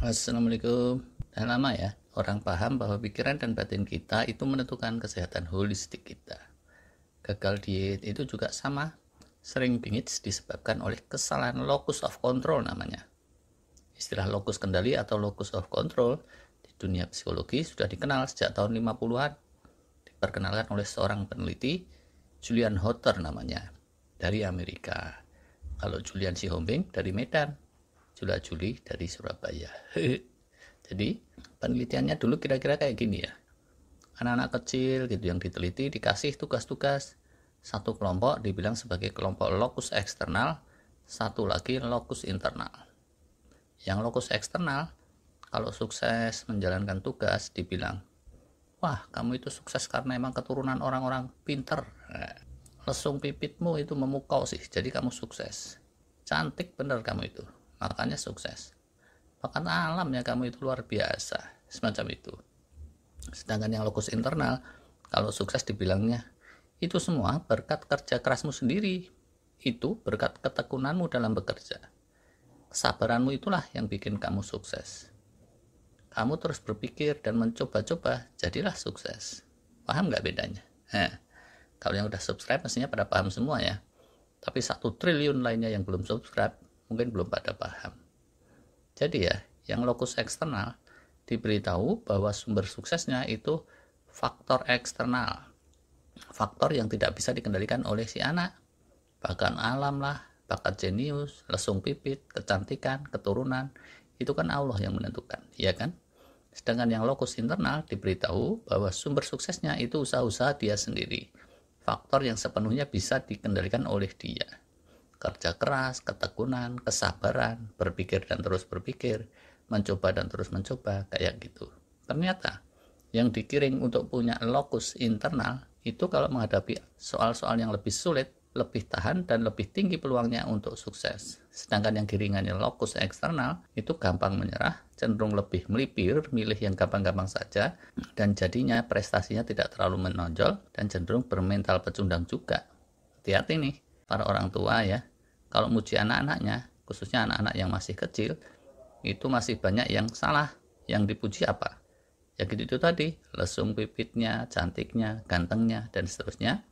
Assalamualaikum. Dan lama ya, orang paham bahwa pikiran dan batin kita itu menentukan kesehatan holistik kita. Gagal diet itu juga sama, sering bingit disebabkan oleh kesalahan locus of control namanya. Istilah locus kendali atau locus of control di dunia psikologi sudah dikenal sejak tahun 50-an. Diperkenalkan oleh seorang peneliti, Julian Hotter namanya, dari Amerika. Kalau Julian Sihombing dari Medan, Jula Juli dari Surabaya. Jadi penelitiannya dulu kira-kira kayak gini ya. Anak-anak kecil gitu yang diteliti dikasih tugas-tugas satu kelompok dibilang sebagai kelompok lokus eksternal, satu lagi lokus internal. Yang lokus eksternal kalau sukses menjalankan tugas dibilang, "Wah, kamu itu sukses karena emang keturunan orang-orang pinter." Nah, lesung pipitmu itu memukau sih, jadi kamu sukses. Cantik bener kamu itu makanya sukses bahkan alamnya kamu itu luar biasa semacam itu sedangkan yang lokus internal kalau sukses dibilangnya itu semua berkat kerja kerasmu sendiri itu berkat ketekunanmu dalam bekerja kesabaranmu itulah yang bikin kamu sukses kamu terus berpikir dan mencoba-coba jadilah sukses paham nggak bedanya kalau yang udah subscribe mestinya pada paham semua ya tapi satu triliun lainnya yang belum subscribe mungkin belum pada paham. Jadi ya, yang lokus eksternal diberitahu bahwa sumber suksesnya itu faktor eksternal. Faktor yang tidak bisa dikendalikan oleh si anak. Bahkan alam lah, bakat jenius, lesung pipit, kecantikan, keturunan, itu kan Allah yang menentukan, ya kan? Sedangkan yang lokus internal diberitahu bahwa sumber suksesnya itu usaha-usaha dia sendiri. Faktor yang sepenuhnya bisa dikendalikan oleh dia kerja keras, ketekunan, kesabaran, berpikir dan terus berpikir, mencoba dan terus mencoba, kayak gitu. Ternyata yang dikiring untuk punya lokus internal itu kalau menghadapi soal-soal yang lebih sulit, lebih tahan dan lebih tinggi peluangnya untuk sukses. Sedangkan yang kiringannya lokus eksternal itu gampang menyerah, cenderung lebih melipir, milih yang gampang-gampang saja, dan jadinya prestasinya tidak terlalu menonjol dan cenderung bermental pecundang juga. Hati-hati nih, para orang tua ya, kalau muji anak-anaknya khususnya anak-anak yang masih kecil itu masih banyak yang salah yang dipuji apa ya gitu itu tadi lesung pipitnya cantiknya gantengnya dan seterusnya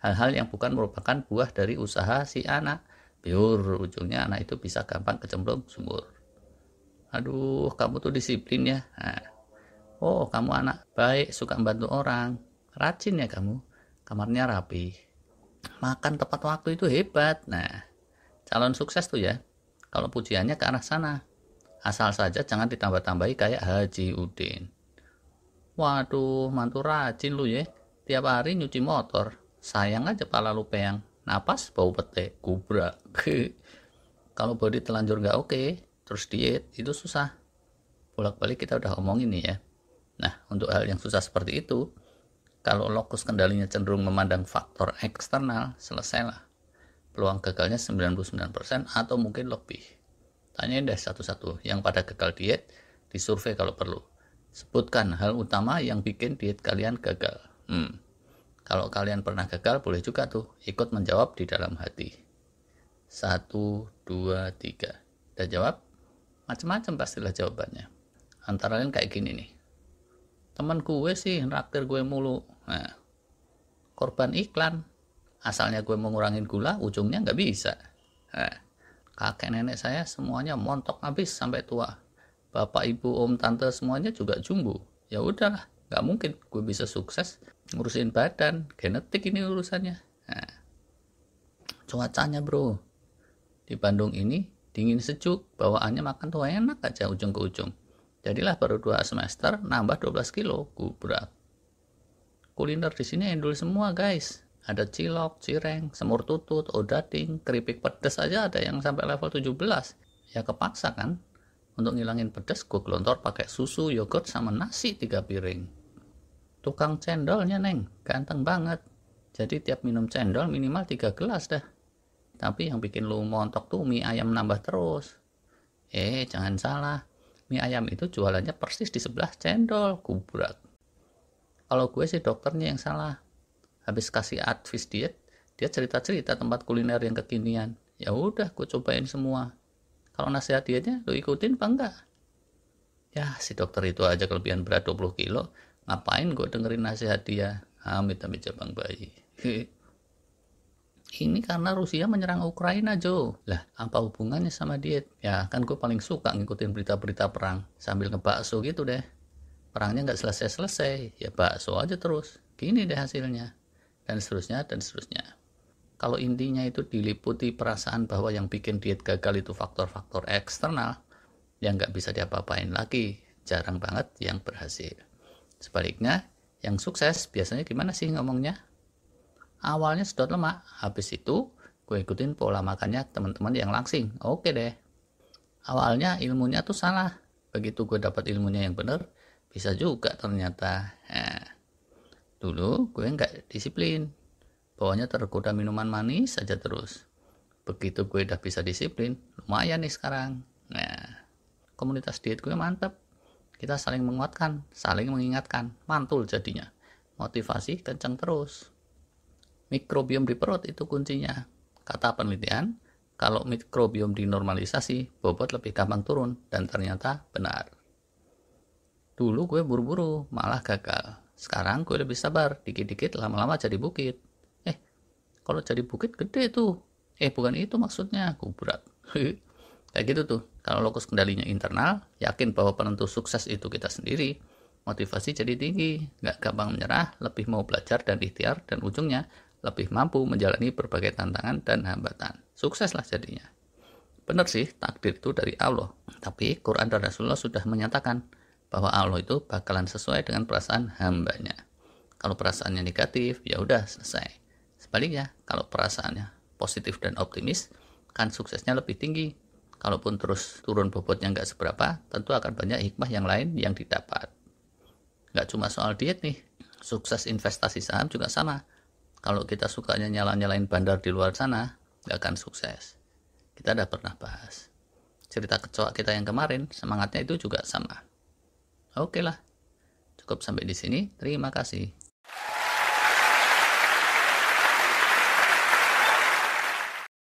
hal-hal yang bukan merupakan buah dari usaha si anak biur ujungnya anak itu bisa gampang kecemplung sumur aduh kamu tuh disiplin ya nah, oh kamu anak baik suka membantu orang rajin ya kamu kamarnya rapi makan tepat waktu itu hebat nah calon sukses tuh ya kalau pujiannya ke arah sana asal saja jangan ditambah-tambahi kayak Haji Udin waduh mantu rajin lu ya tiap hari nyuci motor sayang aja pala lu peyang napas bau pete kubra kalau body telanjur nggak oke terus diet itu susah bolak-balik kita udah omongin ini ya nah untuk hal yang susah seperti itu kalau lokus kendalinya cenderung memandang faktor eksternal selesailah peluang gagalnya 99% atau mungkin lebih. Tanyain deh satu-satu yang pada gagal diet, disurvei kalau perlu. Sebutkan hal utama yang bikin diet kalian gagal. Hmm. Kalau kalian pernah gagal, boleh juga tuh ikut menjawab di dalam hati. Satu, dua, tiga. Udah jawab? Macam-macam pastilah jawabannya. Antara lain kayak gini nih. Temen gue sih, raktir gue mulu. Nah, korban iklan asalnya gue mengurangin gula ujungnya nggak bisa nah, kakek nenek saya semuanya montok habis sampai tua bapak ibu om tante semuanya juga jumbo ya udahlah nggak mungkin gue bisa sukses ngurusin badan genetik ini urusannya nah, cuacanya bro di Bandung ini dingin sejuk bawaannya makan tuh enak aja ujung ke ujung jadilah baru dua semester nambah 12 kilo Gue berat. kuliner di sini endul semua guys ada cilok, cireng, semur tutut, odading, keripik pedes aja ada yang sampai level 17. Ya kepaksa kan? Untuk ngilangin pedes, gue kelontor pakai susu, yogurt, sama nasi tiga piring. Tukang cendolnya, Neng, ganteng banget. Jadi tiap minum cendol minimal tiga gelas dah. Tapi yang bikin lu montok tuh mie ayam nambah terus. Eh, jangan salah. Mie ayam itu jualannya persis di sebelah cendol, kubrat. Kalau gue sih dokternya yang salah, habis kasih advice diet dia cerita cerita tempat kuliner yang kekinian ya udah gue cobain semua kalau nasihat dietnya lo ikutin apa enggak ya si dokter itu aja kelebihan berat 20 kilo ngapain gue dengerin nasihat dia amit amit jabang bayi ini karena Rusia menyerang Ukraina Jo lah apa hubungannya sama diet ya kan gue paling suka ngikutin berita-berita perang sambil ngebakso gitu deh perangnya nggak selesai-selesai ya bakso aja terus gini deh hasilnya dan seterusnya dan seterusnya kalau intinya itu diliputi perasaan bahwa yang bikin diet gagal itu faktor-faktor eksternal yang nggak bisa diapa-apain lagi jarang banget yang berhasil sebaliknya yang sukses biasanya gimana sih ngomongnya awalnya sedot lemak habis itu gue ikutin pola makannya teman-teman yang langsing oke deh awalnya ilmunya tuh salah begitu gue dapat ilmunya yang benar bisa juga ternyata Eh. Dulu gue nggak disiplin. Bawahnya tergoda minuman manis saja terus. Begitu gue udah bisa disiplin, lumayan nih sekarang. Nah, komunitas diet gue mantep. Kita saling menguatkan, saling mengingatkan. Mantul jadinya. Motivasi kenceng terus. Mikrobiom di perut itu kuncinya. Kata penelitian, kalau mikrobiom dinormalisasi, bobot lebih gampang turun dan ternyata benar. Dulu gue buru-buru, malah gagal. Sekarang gue lebih sabar, dikit-dikit lama-lama jadi bukit. Eh, kalau jadi bukit gede tuh. Eh, bukan itu maksudnya, kuburat. Kayak gitu tuh. Kalau lokus kendalinya internal, yakin bahwa penentu sukses itu kita sendiri. Motivasi jadi tinggi, nggak gampang menyerah, lebih mau belajar dan ikhtiar, dan ujungnya lebih mampu menjalani berbagai tantangan dan hambatan. Sukseslah jadinya. Benar sih, takdir itu dari Allah. Tapi Quran dan Rasulullah sudah menyatakan, bahwa Allah itu bakalan sesuai dengan perasaan hambanya. Kalau perasaannya negatif, ya udah selesai. Sebaliknya, kalau perasaannya positif dan optimis, kan suksesnya lebih tinggi. Kalaupun terus turun bobotnya nggak seberapa, tentu akan banyak hikmah yang lain yang didapat. Nggak cuma soal diet nih, sukses investasi saham juga sama. Kalau kita sukanya nyala-nyalain bandar di luar sana, nggak akan sukses. Kita udah pernah bahas. Cerita kecoa kita yang kemarin, semangatnya itu juga sama. Oke okay lah, cukup sampai di sini. Terima kasih.